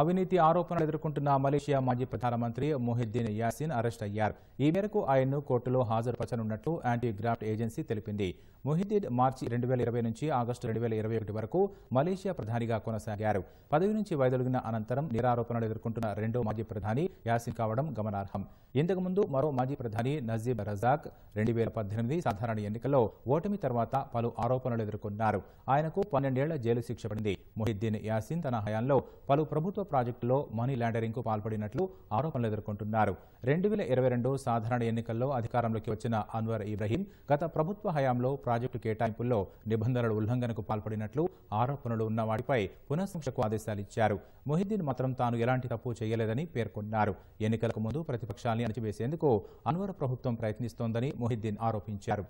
అవినీతి ఆరోపణలు ఎదుర్కొంటున్న మలేషియా మాజీ ప్రధానమంత్రి మొహిద్దీన్ యాసిన్ అరెస్ట్ అయ్యారు ఈ మేరకు ఆయన్ను కోర్టులో హాజరుపరచనున్నట్లు యాంటీ గ్రాఫ్ట్ ఏజెన్సీ తెలిపింది మొహిద్దీన్ మార్చి రెండు వేల ఇరవై నుంచి ఆగస్టు రెండు వేల ఇరవై ఒకటి వరకు మలేషియా ప్రధానిగా కొనసాగారు పదవి నుంచి వైదొలిగిన అనంతరం నిరారోపణలు ఎదుర్కొంటున్న రెండో మాజీ ప్రధాని యాసిన్ కావడం గమనార్హం ఇంతకుముందు మరో మాజీ ప్రధాని నజీబ్ రజాక్ రెండు వేల పద్దెనిమిది సాధారణ ఎన్నికల్లో ఓటమి తర్వాత పలు ఆరోపణలు ఎదుర్కొన్నారు ఆయనకు పన్నెండేళ్ల జైలు శిక్ష పడింది మొహిద్దీన్ యాసిన్ తన హయాంలో పలు ప్రభుత్వ ప్రభుత్వ ప్రాజెక్టులో మనీ కు పాల్పడినట్లు ఆరోపణలు ఎదుర్కొంటున్నారు రెండు వేల ఇరవై రెండు సాధారణ ఎన్నికల్లో అధికారంలోకి వచ్చిన అన్వర్ ఇబ్రహీం గత ప్రభుత్వ హయాంలో ప్రాజెక్టు కేటాయింపుల్లో నిబంధనల ఉల్లంఘనకు పాల్పడినట్లు ఆరోపణలు ఉన్న వాటిపై పునఃసంక్షకు ఆదేశాలు ఇచ్చారు మొహిద్దీన్ మాత్రం తాను ఎలాంటి తప్పు చేయలేదని పేర్కొన్నారు ఎన్నికలకు ముందు ప్రతిపక్షాన్ని అణచివేసేందుకు అన్వర్ ప్రభుత్వం ప్రయత్నిస్తోందని మొహిద్దీన్ ఆరోపించారు